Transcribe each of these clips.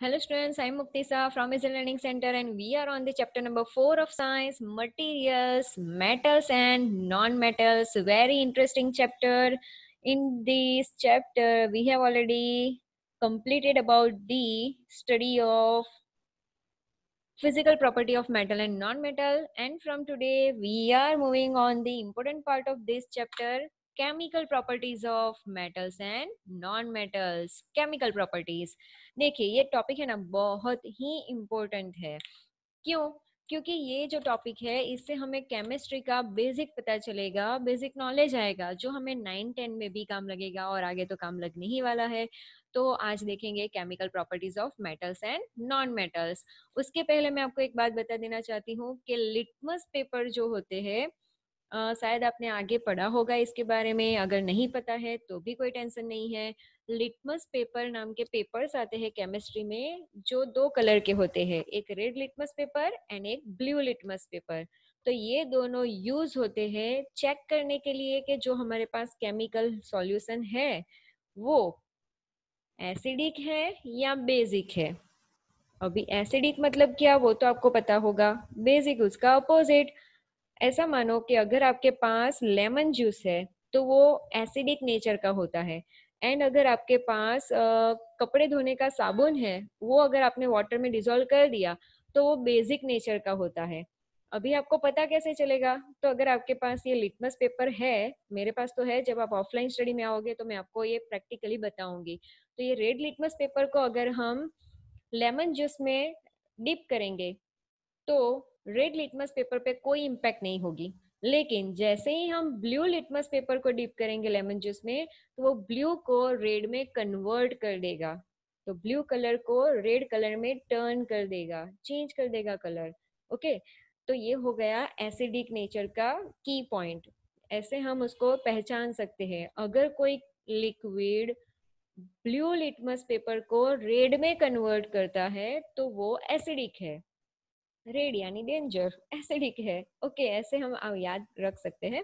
Hello students, I'm Muktisa from Is Learning Center and we are on the chapter number 4 of science, materials, metals and non-metals. Very interesting chapter. In this chapter, we have already completed about the study of physical property of metal and non-metal and from today we are moving on the important part of this chapter chemical properties of metals and non metals chemical properties देखिए ये topic है ना बहुत ही important है क्यों क्योंकि ये जो टॉपिक है इससे हमें केमिस्ट्री का बेसिक पता चलेगा बेसिक नॉलेज आएगा जो हमें नाइन टेन में भी काम लगेगा और आगे तो काम लगने ही वाला है तो आज देखेंगे chemical properties of metals and non metals उसके पहले मैं आपको एक बात बता देना चाहती हूँ कि लिटमस पेपर जो होते हैं शायद आपने आगे पढ़ा होगा इसके बारे में अगर नहीं पता है तो भी कोई टेंशन नहीं है लिटमस पेपर नाम के पेपर्स आते हैं केमिस्ट्री में जो दो कलर के होते हैं एक रेड लिटमस पेपर एंड एक ब्लू लिटमस पेपर तो ये दोनों यूज होते हैं चेक करने के लिए कि जो हमारे पास केमिकल सॉल्यूशन है वो एसिडिक है या बेसिक है अभी एसिडिक मतलब क्या वो तो आपको पता होगा बेसिक उसका अपोजिट ऐसा मानो कि अगर आपके पास लेमन जूस है तो वो एसिडिक नेचर का होता है एंड अगर आपके पास आ, कपड़े धोने का साबुन है वो अगर आपने वाटर में डिजोल्व कर दिया तो वो बेसिक नेचर का होता है अभी आपको पता कैसे चलेगा तो अगर आपके पास ये लिटमस पेपर है मेरे पास तो है जब आप ऑफलाइन स्टडी में आओगे तो मैं आपको ये प्रैक्टिकली बताऊंगी तो ये रेड लिटमस पेपर को अगर हम लेमन जूस में डिप करेंगे तो रेड लिटमस पेपर पे कोई इम्पैक्ट नहीं होगी लेकिन जैसे ही हम ब्लू लिटमस पेपर को डिप करेंगे लेमन जूस में तो वो ब्लू को रेड में कन्वर्ट कर देगा तो ब्लू कलर को रेड कलर में टर्न कर देगा चेंज कर देगा कलर ओके तो ये हो गया एसिडिक नेचर का की पॉइंट ऐसे हम उसको पहचान सकते हैं अगर कोई लिक्विड ब्लू लिटमस पेपर को रेड में कन्वर्ट करता है तो वो एसिडिक है रेड यानी डेंजर एसिडिक है ओके ऐसे हम याद रख सकते हैं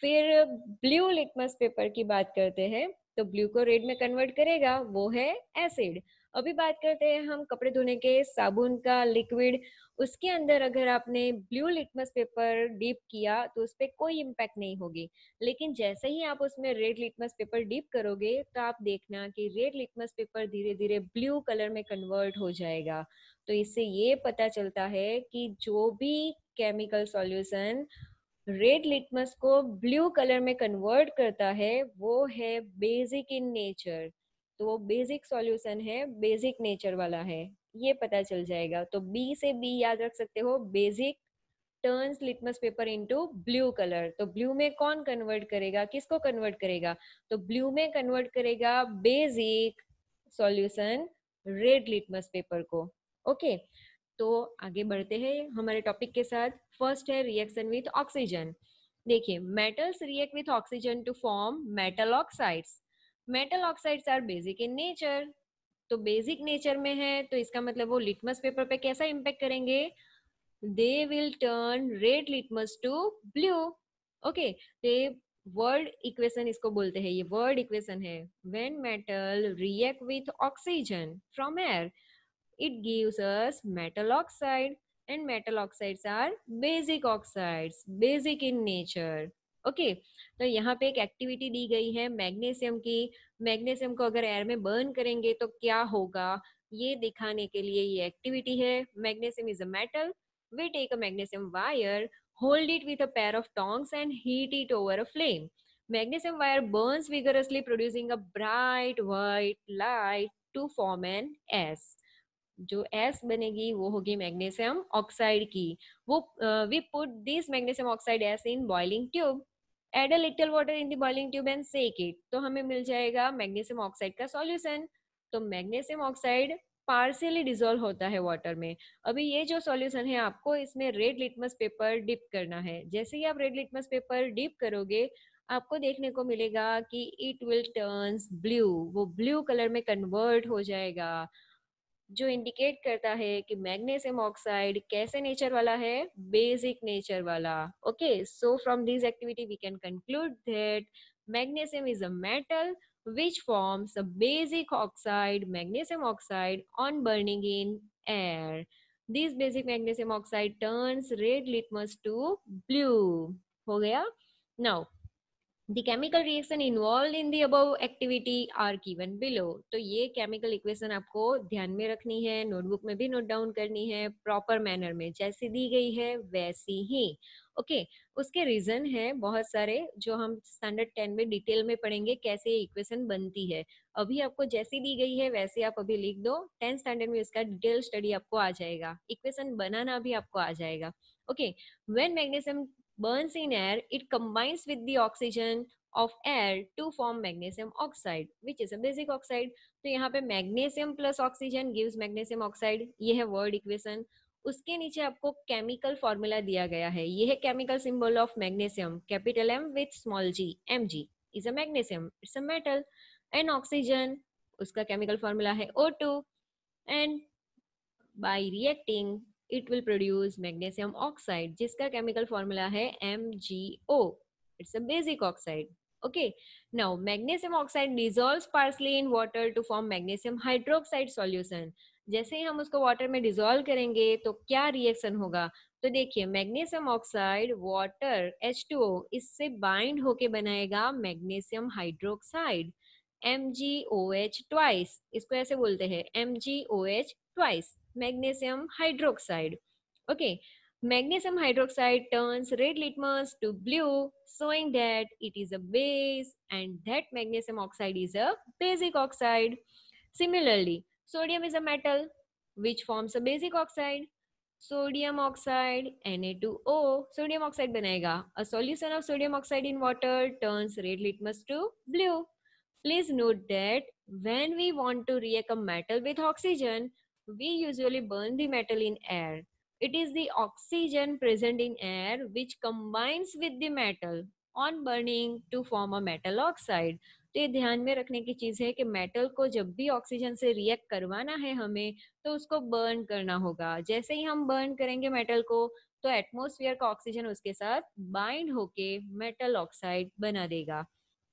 फिर ब्लू लिटमस पेपर की बात करते हैं तो ब्लू को रेड में कन्वर्ट करेगा वो है एसिड अभी बात करते हैं हम कपड़े धोने के साबुन का लिक्विड उसके अंदर अगर आपने ब्लू लिटमस पेपर डीप किया तो उस पर कोई इम्पैक्ट नहीं होगी लेकिन जैसे ही आप उसमें रेड लिटमस पेपर डीप करोगे तो आप देखना कि रेड लिटमस पेपर धीरे धीरे ब्लू कलर में कन्वर्ट हो जाएगा तो इससे ये पता चलता है कि जो भी केमिकल सॉल्यूशन रेड लिटमस को ब्लू कलर में कन्वर्ट करता है वो है बेसिक इन नेचर तो वो बेसिक सॉल्यूशन है बेसिक नेचर वाला है ये पता चल जाएगा तो बी से बी याद रख सकते हो basic turns litmus paper into blue colour तो ब्लू में कौन कन्वर्ट करेगा किसको कन्वर्ट करेगा तो ब्लू में कन्वर्ट करेगा basic solution red litmus paper को ओके तो आगे बढ़ते हैं हमारे टॉपिक के साथ फर्स्ट है रिएक्शन विथ ऑक्सीजन देखिए metals react with oxygen to form metal oxides metal oxides are basic in nature तो बेसिक नेचर में है तो इसका मतलब वो लिटमस पेपर पे कैसा इम्पेक्ट करेंगे they will turn red litmus to blue okay तो वर्ड इक्वेशन इसको बोलते हैं ये वर्ड इक्वेशन है when metal react with oxygen from air it gives us metal oxide and metal oxides are basic oxides basic in nature okay तो यहाँ पे एक एक्टिविटी दी गई है मैग्नेशियम की मैग्नेशियम को अगर एयर में बर्न करेंगे तो क्या होगा ये दिखाने के लिए ये एक्टिविटी है magnesium is a metal we take a magnesium wire hold it with a pair of tongs and heat it over a flame magnesium wire burn vigorously producing a bright white light to form an ash जो ash बनेगी वो होगी magnesium oxide की वो we put this magnesium oxide ash in boiling tube add a little water in the tube and shake it तो हमें मिल जाएगा magnesium oxide का सॉल्यूशन तो मैग्नीशियम ऑक्साइड पार्सियली डिजोल्व होता है वाटर में अभी ये जो सॉल्यूशन है आपको इसमें रेड लिटमस पेपर डिप करना है जैसे ही आप रेड लिटमस पेपर डिप करोगे आपको देखने को मिलेगा कि इट विल टर्न्स ब्लू वो ब्लू कलर में कन्वर्ट हो जाएगा जो इंडिकेट करता है कि मैग्नेशियम ऑक्साइड कैसे नेचर वाला है बेसिक नेचर वाला okay so from this activity we can conclude that magnesium is a metal which forms a basic oxide magnesium oxide on burning in air this basic magnesium oxide turns red litmus to blue हो गया now The chemical reaction involved in the above activity are given below. तो ये chemical equation आपको ध्यान में रखनी है notebook में भी note down करनी है proper manner में जैसी दी गई है वैसी ही ओके okay, उसके रीजन है बहुत सारे जो हम स्टैंडर्ड टेन में डिटेल में पढ़ेंगे कैसे ये इक्वेशन बनती है अभी आपको जैसी दी गई है वैसे आप अभी लिख दो टेंथ स्टैंडर्ड में इसका डिटेल स्टडी आपको आ जाएगा इक्वेशन बनाना भी आपको आ जाएगा okay when magnesium burns in air, it combines with the oxygen of air to form magnesium oxide, which is a basic oxide. तो यहाँ पे magnesium plus oxygen gives magnesium oxide ये है वर्ड इक्वेशन उसके नीचे आपको केमिकल फॉर्मूला दिया गया है ये है chemical symbol of magnesium capital M with small G M G is a magnesium it's a metal and oxygen उसका केमिकल फॉर्मूला है O two and by reacting it will produce magnesium oxide जिसका chemical formula है MgO. It's a basic oxide. Okay. Now magnesium oxide dissolves partially in water to form magnesium hydroxide solution. जैसे ही हम उसको water में dissolve करेंगे तो क्या रिएक्शन होगा तो देखिए मैग्नीशियम ऑक्साइड वाटर H2O इससे बाइंड होके बनाएगा मैग्नीशियम हाइड्रोक्साइड MgOH ट्वाइस इसको ऐसे बोलते हैं MgOH twice magnesium hydroxide. Okay, magnesium hydroxide turns red litmus to blue, showing that it is a base and that magnesium oxide is a basic oxide. Similarly, sodium is a metal which forms a basic oxide. Sodium oxide, na Na2O sodium oxide बनाएगा A solution of sodium oxide in water turns red litmus to blue. please note that when we want to react a metal with oxygen we usually burn the metal in air. It is the oxygen present in air which combines with the metal on burning to form a metal oxide. तो ये ध्यान में रखने की चीज है कि metal को जब भी ऑक्सीजन से रिएक्ट करवाना है हमें तो उसको बर्न करना होगा जैसे ही हम बर्न करेंगे मेटल को तो एटमोसफियर का ऑक्सीजन उसके साथ बाइंड होके मेटल ऑक्साइड बना देगा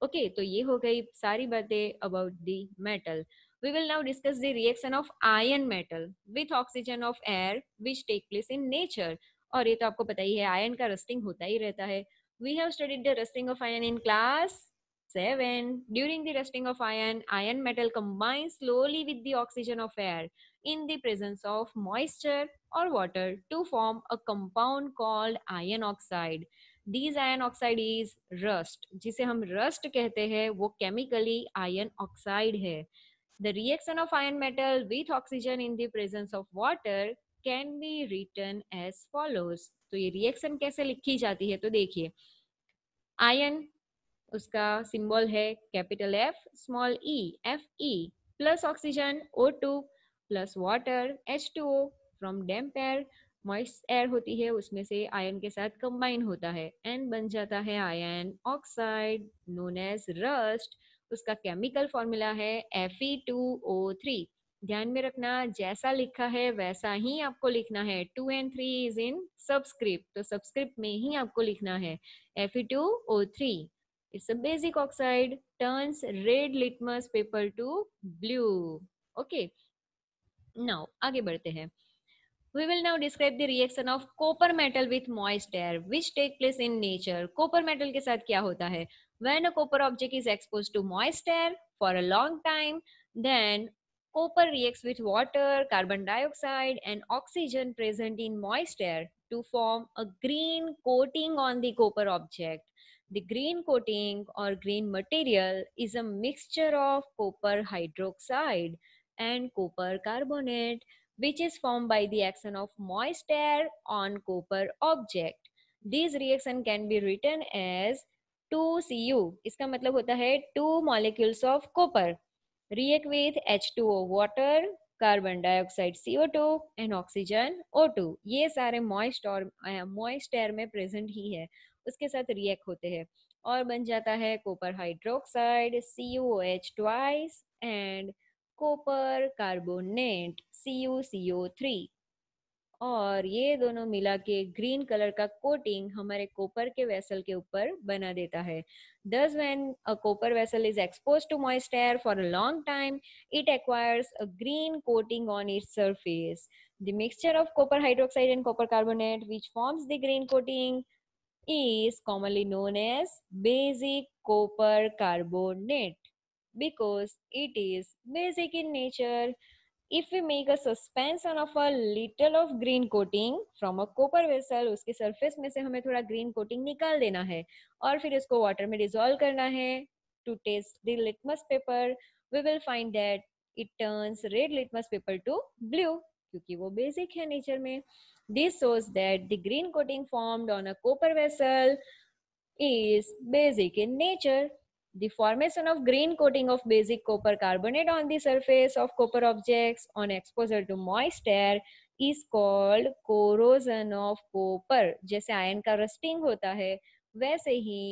ओके okay, तो ये हो गई सारी बातें about the metal we will now discuss the reaction of iron metal with oxygen of air which take place in nature और ये तो आपको पता ही है आयन का रस्टिंग होता ही रहता है we have studied the rusting of iron in class 7 during the rusting of iron iron metal combines slowly with the oxygen of air in the presence of moisture or water to form a compound called iron oxide these iron oxide is rust जिसे हम rust कहते हैं वो chemically iron oxide है The reaction of iron metal with oxygen in the presence of water can be written as follows. तो ये reaction कैसे लिखी जाती है तो देखिए आयन उसका सिंबल है capital F small E F E plus oxygen O two plus water H two O from damp air moist air होती है उसमें से आयन के साथ कंबाइन होता है एंड बन जाता है iron oxide known as rust उसका केमिकल फॉर्मूला है एफ ध्यान में रखना जैसा लिखा है वैसा ही आपको लिखना है two and three is in subscript तो सबस्क्रिप्ट में ही आपको लिखना है F two O three it's a basic oxide turns red litmus paper to blue okay now आगे बढ़ते हैं we will now describe the reaction of copper metal with moist air which take place in nature copper metal के साथ क्या होता है When a copper object is exposed to moist air for a long time, then copper reacts with water, carbon dioxide, and oxygen present in moist air to form a green coating on the copper object. The green coating or green material is a mixture of copper hydroxide and copper carbonate which is formed by the action of moist air on copper object. This reaction can be written as two C U इसका मतलब होता है two molecules of copper react with H two O water carbon dioxide CO two and oxygen O two ये सारे moist और moist air में present ही है उसके साथ रिएक्ट होते हैं और बन जाता है copper hydroxide C U O H twice and copper carbonate C U C O three और ये दोनों मिला के ग्रीन कलर का कोटिंग हमारे कोपर के वेसल के ऊपर बना देता है thus when a copper vessel is expose to moist air for a long time it acquires a green coating on its surface the mixture of copper hydroxide and copper carbonate which forms the green coating is commonly known as basic copper carbonate because it is basic in nature if we make a suspension of a little of green coating from a copper vessel uske surface mein se hame thoda green coating nikal dena hai aur fir isko water mein dissolve karna hai to test the litmus paper we will find that it turns red litmus paper to blue kyunki wo basic hai nature mein this shows that the green coating formed on a copper vessel is basic in nature The formation of green coating of basic copper carbonate on the surface of copper objects on exposure to moist air is called corrosion of copper. jaise iron ka rusting hota hai वैसे ही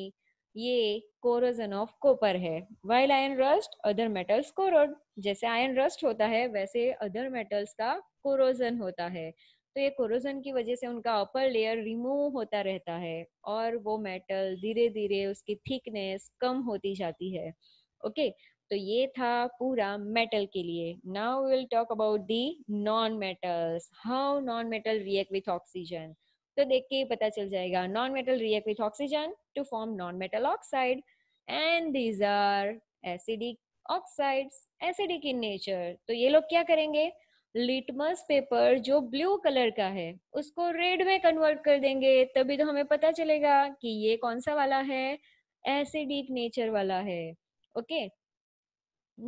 ये corrosion of copper है while iron rust other metals corrode जैसे iron rust होता है वैसे other metals का corrosion होता है तो ये कोरोजन की वजह से उनका अपर लेयर रिमूव होता रहता है और वो मेटल धीरे धीरे उसकी थिकनेस कम होती जाती है ओके okay, तो ये था पूरा मेटल के लिए now will talk about the non metals how non metal react with oxygen तो देख के पता चल जाएगा non metal react with oxygen to form non metal oxide and these are acidic oxides acidic in nature तो ये लोग क्या करेंगे लिटमस पेपर जो ब्लू कलर का है उसको रेड में कन्वर्ट कर देंगे तभी तो हमें पता चलेगा कि ये कौन सा वाला है एसिडिक नेचर वाला है ओके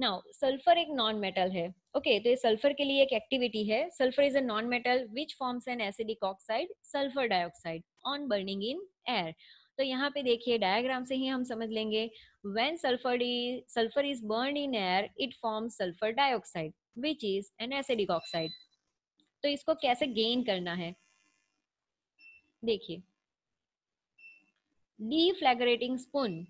नाउ सल्फर एक नॉन मेटल है ओके okay, तो ये सल्फर के लिए एक एक्टिविटी है sulphur is a non metal which forms an acidic oxide sulphur dioxide on burning in air तो यहाँ पे देखिए डायग्राम से ही हम समझ लेंगे when sulphur sulphur is burn in air it forms sulphur dioxide which is an acidic oxide तो इसको कैसे गेन करना है देखिए फ्लैगरेटिंग स्पून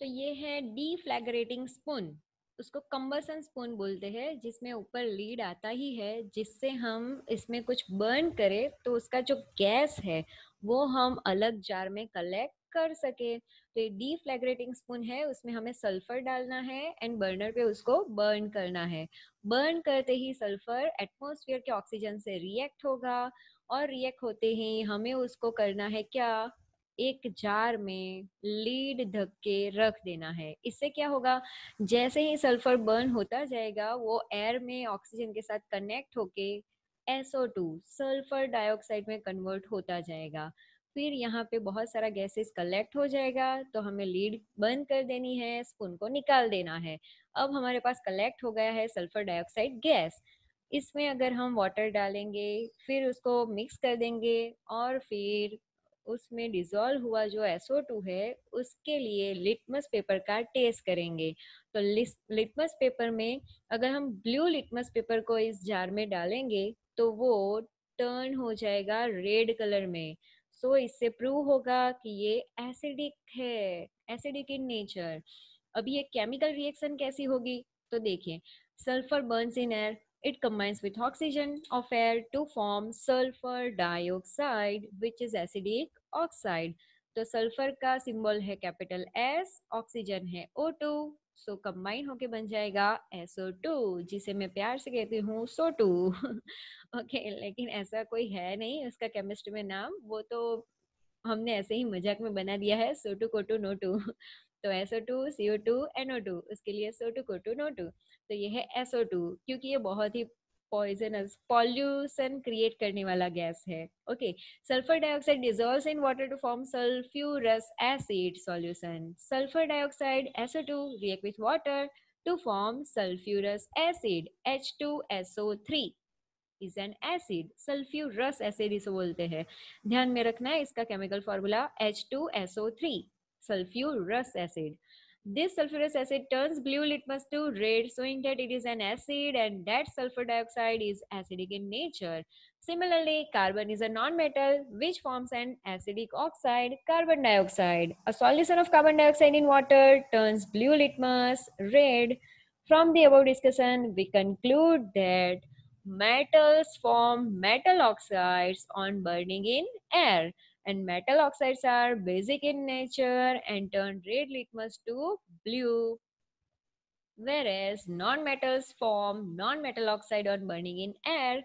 तो ये है फ्लैगरेटिंग स्पून उसको कंबसन स्पून बोलते हैं जिसमें ऊपर लीड आता ही है जिससे हम इसमें कुछ बर्न करें तो उसका जो गैस है वो हम अलग जार में कलेक्ट कर सके तो ये डी फ्लेग्रेटिंग स्पून है उसमें हमें सल्फर डालना है एंड बर्नर पे उसको बर्न करना है बर्न करते ही सल्फर एटमोसफियर के ऑक्सीजन से रिएक्ट होगा और रिएक्ट होते ही हमें उसको करना है क्या एक जार में लीड ढक के रख देना है इससे क्या होगा जैसे ही सल्फर बर्न होता जाएगा वो एयर में ऑक्सीजन के साथ कनेक्ट होके SO2 सल्फर डाइऑक्साइड में कन्वर्ट होता जाएगा फिर यहाँ पे बहुत सारा गैसेस कलेक्ट हो जाएगा तो हमें लीड बंद कर देनी है स्पून को निकाल देना है अब हमारे पास कलेक्ट हो गया है सल्फर डाइऑक्साइड गैस इसमें अगर हम वाटर डालेंगे फिर उसको मिक्स कर देंगे और फिर उसमें डिजोल्व हुआ जो SO2 है उसके लिए लिटमस पेपर का टेस्ट करेंगे तो लिटमस पेपर में अगर हम ब्लू लिटमस पेपर को इस जार में डालेंगे तो वो टर्न हो जाएगा रेड कलर में सो so, इससे प्रूव होगा कि ये एसिडिक है एसिडिक इन नेचर अभी ये केमिकल रिएक्शन कैसी होगी तो देखिए sulphur burns in air it combines with oxygen of air to form sulphur dioxide which is acidic oxide तो सल्फर का सिंबल है कैपिटल एस ऑक्सीजन है ओ टू सो कंबाइन होके बन जाएगा एसओ टू जिसे मैं प्यार से कहती हूँ सो टू ओके लेकिन ऐसा कोई है नहीं उसका केमिस्ट्री में नाम वो तो हमने ऐसे ही मजाक में बना दिया है SO two CO two NO two तो SO two CO two NO two उसके लिए SO two CO two NO two तो ये है एसओ टू क्योंकि ये बहुत ही पॉइजनस पॉल्यूशन क्रिएट करने वाला गैस है okay sulphur dioxide dissolves in water to form sulphurous acid solution sulphur dioxide SO two with SO2 to form sulphurous acid H two SO three is an acid sulphurous acid इसे बोलते हैं ध्यान में रखना है इसका chemical formula H two SO H2SO3 sulphurous acid This sulfurous acid turns blue litmus to red, showing that it is an acid and that sulfur dioxide is acidic in nature. Similarly, carbon is a non-metal which forms an acidic oxide, carbon dioxide. A solution of carbon dioxide in water turns blue litmus red. From the above discussion, we conclude that metals form metal oxides on burning in air and metal oxides are basic in nature and turn red litmus to blue whereas non-metals form non-metal oxide on burning in air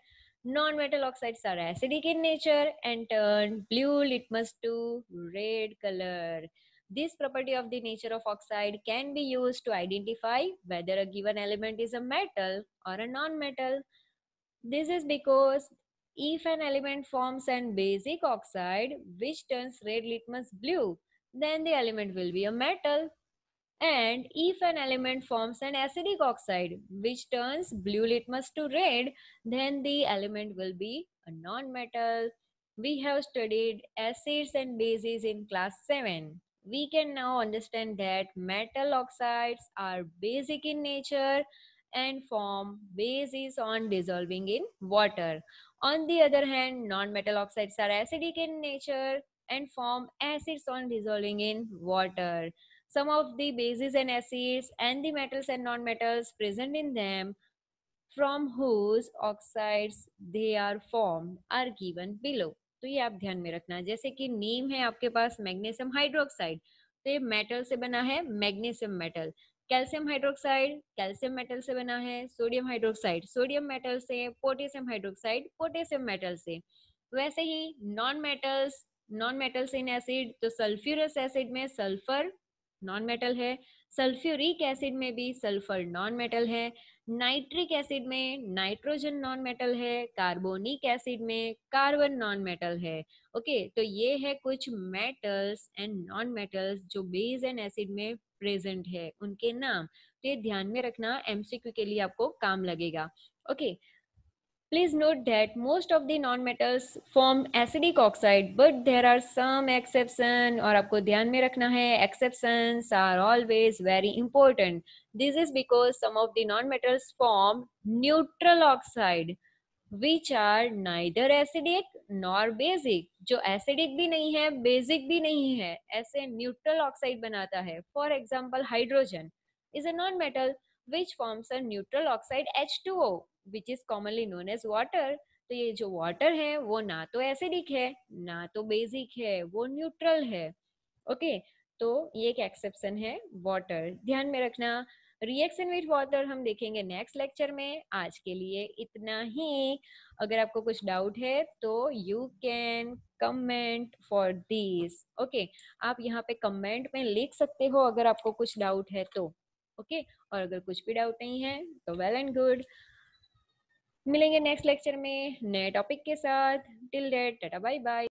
non-metal oxides are acidic in nature and turn blue litmus to red color this property of the nature of oxide can be used to identify whether a given element is a metal or a non-metal this is because if an element forms an basic oxide which turns red litmus blue, then the element will be a metal. And if an element forms an acidic oxide which turns blue litmus to red, then the element will be a non-metal. We have studied acids and bases in class 7. We can now understand that metal oxides are basic in nature and form bases on dissolving in water. On the other hand, non-metal oxides are acidic in nature and form acids on dissolving in water. Some of the bases and acids and the metals and non-metals present in them from whose oxides they are formed are given below. तो ये आप ध्यान में रखना जैसे कि नीम है आपके पास मैग्नीशियम हाइड्रोक्साइड तो ये मेटल से बना है magnesium metal calcium hydroxide calcium metal से बना है सोडियम हाइड्रोक्साइड सोडियम मेटल से पोटेशियम हाइड्रोक्साइड पोटेशियम मेटल से वैसे ही non metals non metals in acid तो सल्फ्यूरस एसिड में सल्फर नॉन मेटल है सल्फ्यूरिक एसिड में भी सल्फर नॉन मेटल है नाइट्रिक एसिड में नाइट्रोजन नॉन मेटल है कार्बोनिक एसिड में कार्बन नॉन मेटल है ओके okay, तो ये है कुछ मेटल्स एंड नॉन मेटल्स जो बेस एंड एसिड में प्रेजेंट है उनके नाम तो ये ध्यान में रखना एमसीक्यू के लिए आपको काम लगेगा okay okay, Please note that most of the non-metals form acidic oxide, but there are some exception aur aapko dhyan mein rakhna hai exceptions are always very important. This is because some of the non-metals form neutral oxide. which are neither acidic nor basic jo acidic bhi nahi hai basic bhi nahi hai aise neutral oxide banata hai for example hydrogen is a non metal which forms a neutral oxide h2o which is commonly known as water तो ये जो water है वो ना तो acidic है ना तो बेसिक है वो न्यूट्रल है ओके okay, तो ये एक एक्सेप्शन है वाटर ध्यान में रखना रिएक्शन विथ वाटर हम देखेंगे नेक्स्ट लेक्चर में आज के लिए इतना ही अगर आपको कुछ डाउट है तो you can comment for this okay आप यहाँ पे कमेंट में लिख सकते हो अगर आपको कुछ डाउट है तो ओके okay? और अगर कुछ भी डाउट नहीं है तो वेल एंड गुड मिलेंगे नेक्स्ट लेक्चर में नए टॉपिक के साथ till date tata bye bye